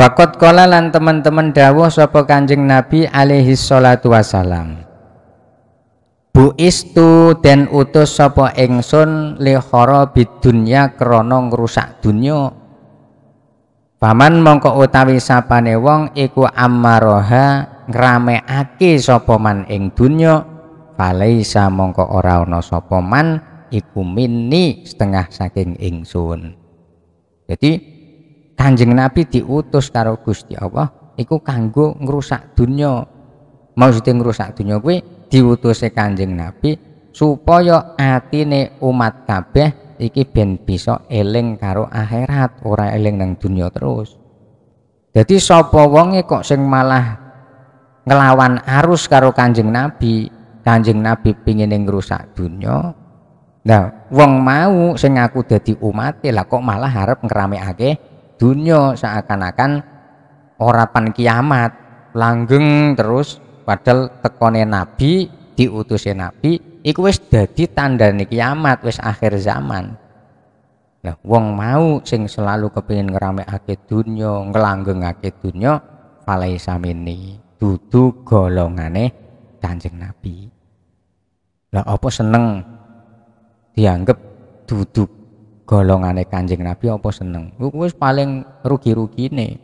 Wakot kola lan teman-teman dawuh sopo Kanjeng Nabi alaihi salatu wasalam. Bu istu dan utus sopo engsun lehoro bidunya keronong rusak dunyo. Paman mongko utawi sapane wong iku ammaroha aki sopo man ing dunyo falaisa mongko ora no sopo man iku minni setengah saking engsun. Jadi Kanjeng Nabi diutus karo Gusti Allah iku kanggo ngerusak dunya. Maksudnya ngerusak dunia kuwi diutus Kanjeng Nabi supaya atine umat kabeh iki ben bisa eling karo akhirat, ora eling nang dunia terus. Jadi sapa wonge kok sing malah ngelawan arus karo Kanjeng Nabi, Kanjeng Nabi pingin ngrusak dunia. Nah, wong mau sing aku dadi umat lah kok malah harap akeh dunia seakan-akan orapan kiamat langgeng terus padahal tekone nabi diutusin nabi iku wis dadi tandane kiamat wis akhir zaman Nah, wong mau sing selalu kepingin ngerame ngeramekake dunya, nglanggengake dunya, falai samini dudu golongane Kanjeng Nabi. Lah apa seneng dianggap duduk golongane Kanjeng Nabi apa seneng wis paling rugi-rugine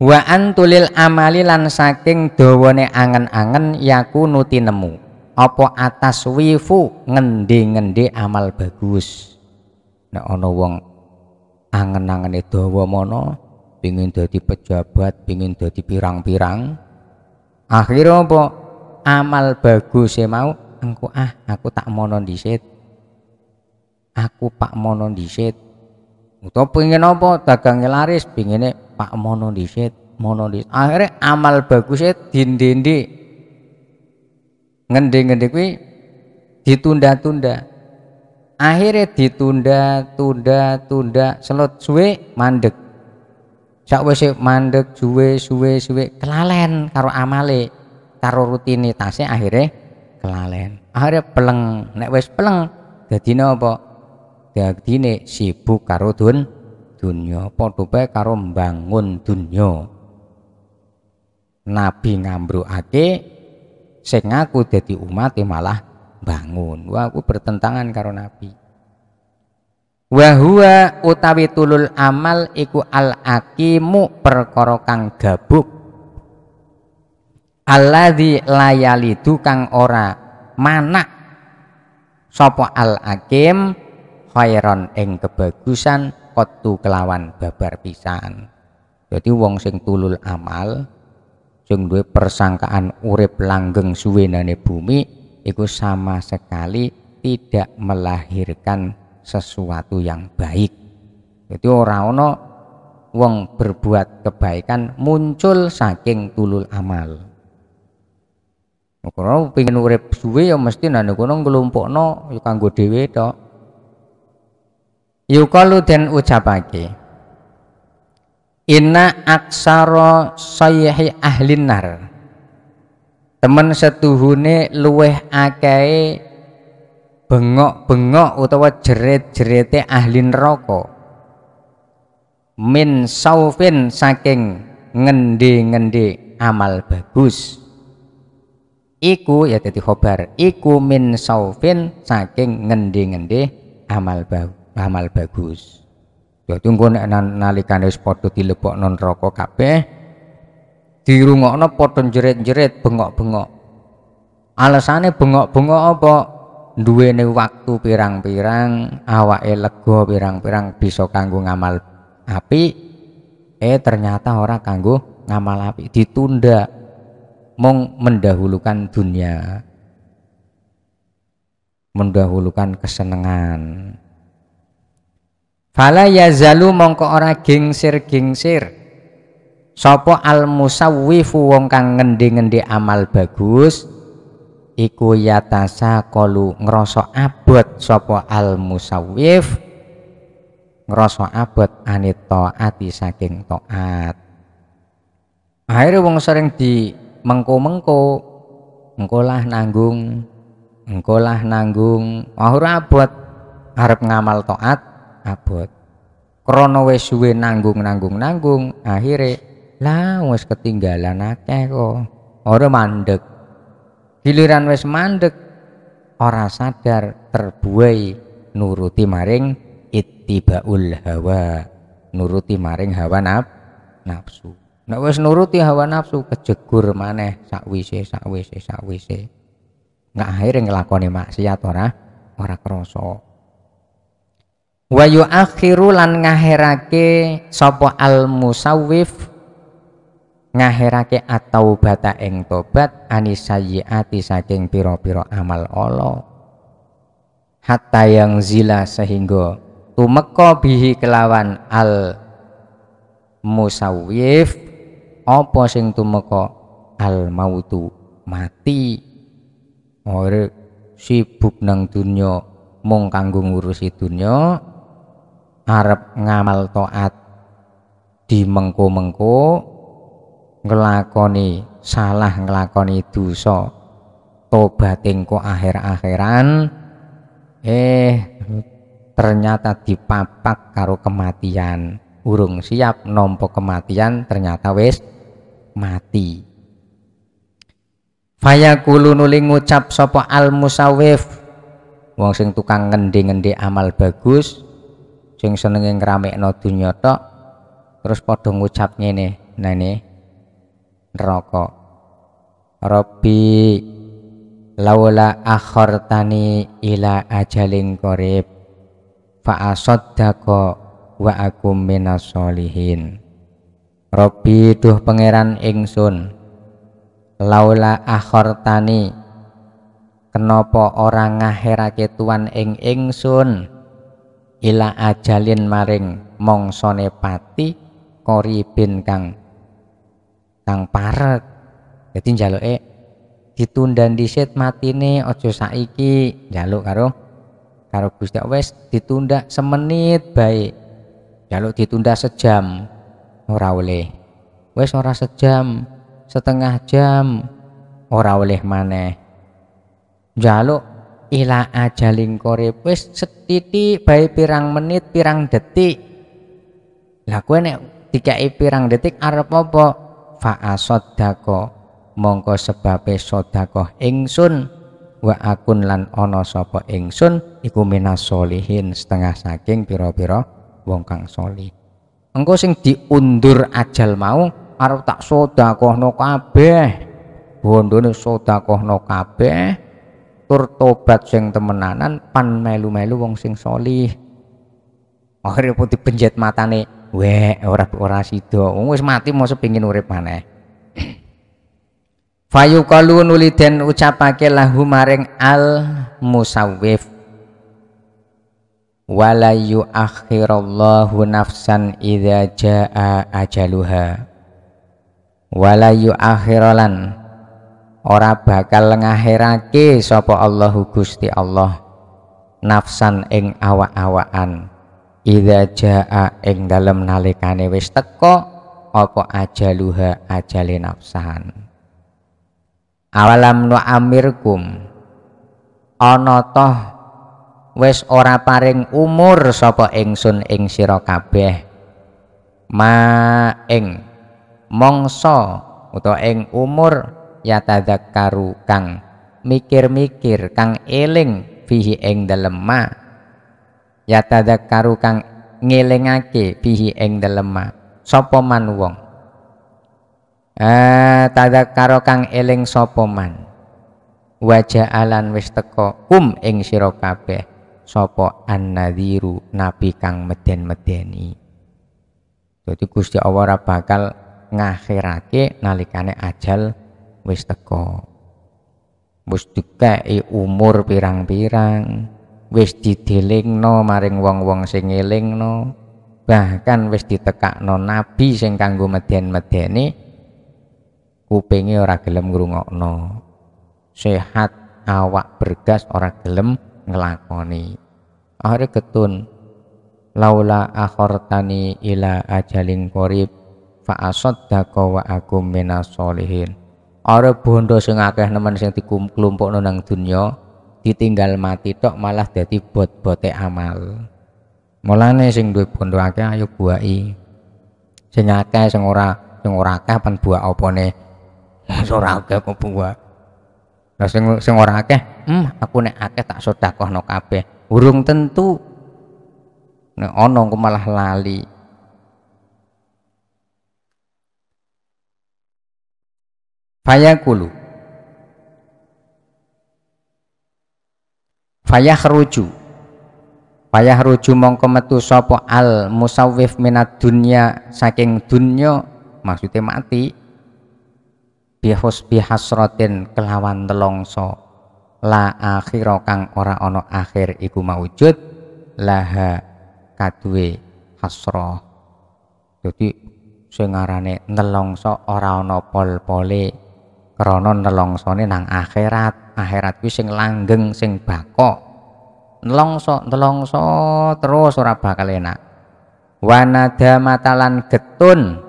wa antulil amali lan saking dawane angen-angen yakunu tinemu apa atas wifu ngendi-ngendi amal bagus nek ana wong angen-angene dawa mono pingin dadi pejabat pingin dadi pirang-pirang akhirnya apa amal bagus e mau engko ah aku tak mono dhisik aku Pak Mono disit atau pengen apa dagangnya laris pengennya Pak Mono disit Mono disit akhirnya amal bagusnya dindi-dindi ngendi-ngendi kuwi ditunda-tunda akhirnya ditunda tunda tunda selot suwe mandek sakwise mandek suwe suwe suwe kelalen karo amale karo rutinitasnya akhirnya kelalen akhirnya peleng nek wis peleng dadi napa dadine sibuk karo dun dunya padha bae karo mbangun dunya nabi ngambrukake sing ngaku dadi umat e malah bangun wah aku bertentangan karo nabi wa huwa utawi tulul amal iku al akimu perkara kang gabuk alladzi layali tukang ora manak sapa al akim khairon ing kebagusan kotu kelawan babar pisan jadi wong sing tulul amal sing duwe persangkaan urip langgeng suwenane bumi iku sama sekali tidak melahirkan sesuatu yang baik jadi ora ono wong berbuat kebaikan muncul saking tulul amal Kalau pengen urip suwe ya mesti nane kono nglumpukno no, ya kanggo dewe tok yukalu uca ucapake inna aksaro sayyihi ahlin nar temen setuhune luweh akei bengok-bengok utawa jerit-jerite ahlin roko min saufin saking ngendi-ngendi amal bagus iku ya jadi khobar iku min saufin saking ngendi-ngendi amal bagus amal bagus ya tunggu nek nalikane wis padha dilebokno neraka kabeh dirungokno padha jerit-jerit bengok-bengok alasane bengok-bengok apa duwene waktu pirang-pirang awake lega pirang-pirang bisa kanggo ngamal api. eh ternyata ora kanggo ngamal api ditunda mong mendahulukan dunia mendahulukan kesenangan Fala yazalu mongko ora gingsir-gingsir Sopo al musawwifu wong kang ngendi-ngendi amal bagus iku yatasa kolu ngroso abot sopo al musawwif Ngroso abot anit taati saking toat. akhirnya wong sering di mengko-mengko engkolah nanggung engkolah nanggung Wahur abot harap ngamal toat abot krono wis suwe nanggung-nanggung-nanggung akhirnya, lah wis ketinggalan akeh kok ora mandek giliran wis mandek ora sadar terbuai nuruti maring ittibaul hawa nuruti maring hawa naf nafsu nek wis nuruti hawa nafsu kejegur maneh sakwise sakwise sakwise nggak akhirnya ngelakoni maksiat ora ora krasa wa yuakhiru lan sopo sapa al musawwif ngakhirake atau bata ing tobat anisayiati saking pira-pira amal Allah hatta yang zila sehingga tumeka bihi kelawan al musawwif apa sing tumeka al mautu mati ora sibuk nang dunya mung kanggo ngurusi dunya arep ngamal to'at di mengko-mengko ngelakoni salah ngelakoni dosa tobat engko akhir-akhiran eh ternyata dipapak karo kematian urung siap nompo kematian ternyata wis mati kulu nuli ngucap sopo al musawif wong sing tukang ngendi-ngendi amal bagus sing senenge ngramekno donya tok terus padha ngucap ngene nah ini neraka Rabbi laula akhartani ila ajalin qarib fa asaddaqa wa akum minas solihin Rabbi duh pangeran ingsun laula akhartani kenapa orang ngakhirake tuan ing ingsun ila ajalin maring mongsone pati koribin kang kang paret jadi njaluke ditunda mati matine ojo saiki njaluk karo karo Gusti wes ditunda semenit baik. njaluk ditunda sejam ora oleh Wes ora sejam setengah jam ora oleh maneh njaluk ila ajaling korib wis setiti bayi pirang menit pirang detik lah kowe nek dikai pirang detik arep apa fa asaddaqo mongko sebabe sedekah ingsun wa akun lan ono sopo ingsun iku minas solihin setengah saking piro piro wong kang salih engko sing diundur ajal mau arep tak sedekahno kabeh bondone no kabeh Tur tobat sing temenanan pan melu-melu wong sing solih akhirnya pun dipenjet nih, weh ora ora sida wis mati mau sepingin urip maneh Fayu kalu nuli nuliden ucapake lahu maring al musawif walayu yuakhirallahu nafsan idha jaa ajaluha walayu akhirolan ora bakal ngakhirake sapa Allah Gusti Allah nafsan ing awak-awakan idza jaa ing dalem nalikane wis teko apa ajaluha ajale nafsan awalam nu amirkum ana toh wis ora paring umur sapa ingsun ing sira kabeh ma ing mongso utawa ing umur yatadzakkaru kang mikir-mikir kang eling fihi ing dalem ma yatadzakkaru kang ngelingake fihi ing dalem ma sapa man wong eh tadzakkaru kang eling sapa man wajah alan wis teko um ing sira kabeh sapa annadziru nabi kang meden-medeni Jadi Gusti Allah ora bakal ngakhirake nalikane ajal wis teko wis dikeki umur pirang-pirang wis didelingno maring wong-wong sing elingno bahkan wis ditekakno nabi sing kanggo meden-medeni kupinge ora gelem ngrungokno sehat awak bergas ora gelem ngelakoni akhirnya ketun laula akhortani ila ajalin korib fa asaddaqa wa akum minas solihin Orang bondo sing akeh nemen sing dikumpulno nang dunya ditinggal mati tok malah dadi bot-bote amal. Mulane sing duwe bondo akeh ayo buai. Sing akeh sing ora sing ora akeh pan buah opone. Sing ora akeh kok buak. sing sing ora akeh, hmm, aku nek akeh tak sedekahno kabeh. Urung tentu nek ana malah lali. fayakulu payah fayahruju mongko metu sapa al musawwif minat dunya saking dunya maksudnya mati bihus bihasratin kelawan telongso la akhira kang ora ono akhir iku maujud laha kaduwe hasro jadi sing ngarane nelongso ora ono pol-pole krana nelongsone nang akhirat akhirat kuwi sing langgeng sing bakok nelongso nelongso terus ora bakal enak wanada matalan getun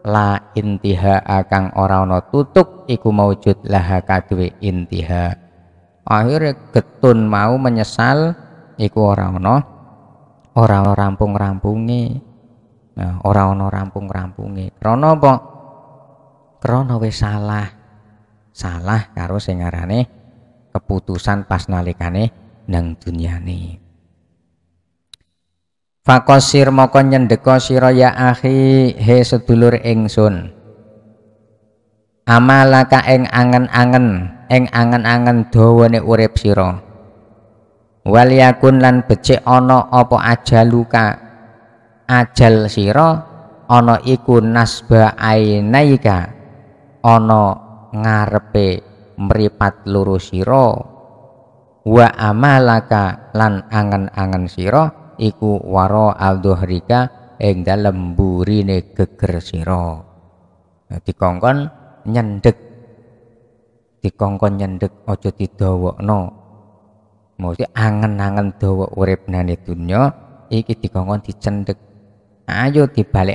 la intiha akang ora ana tutuk iku maujud laha kaduwe intiha akhirnya getun mau menyesal iku ora ana ora rampung rampungi nah, ora ana rampung rampungi krana apa krana wis salah salah karo sing ngarane keputusan pas nalikane nang dunyane Fakosir moko nyendeko sira ya akhi he sedulur ingsun Amalaka ing angen-angen ing angen-angen dawane urip sira wal yakun lan becik ana apa ajaluka ajal sira ana iku nasba ainaika ana ngarepe meripat lurusiro, siro wa amalaka lan angen-angen siro iku waro aldhuhrika ing dalem burine geger sira nah, dikongkon nyendek dikongkon nyendek ojo aja no, mesti angen-angen dawa urip nane dunya iki dikongkon dicendek ayo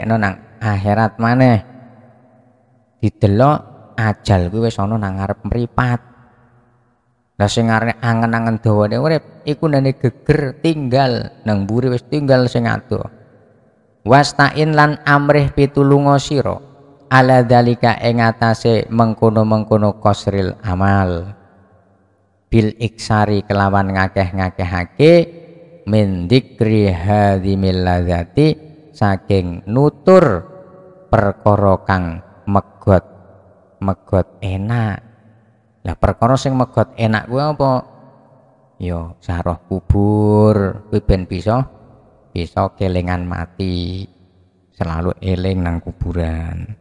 no nang akhirat maneh didelok ajal kuwi wis ana nang ngarep mripat lah sing arep angen-angen dawane urip iku nene geger tinggal nang mburi wis tinggal sing ado wastain lan amrih pitulunga sira ala dalika ing atase mengkono-mengkono kosril amal bil iksari kelawan ngakeh-ngakehake min hadi hadhimil ladzati saking nutur perkorokang kang megot megot enak lah perkara sing megot enak gue apa yo ya, sarah kubur kuwi ben bisa bisa kelingan mati selalu eling nang kuburan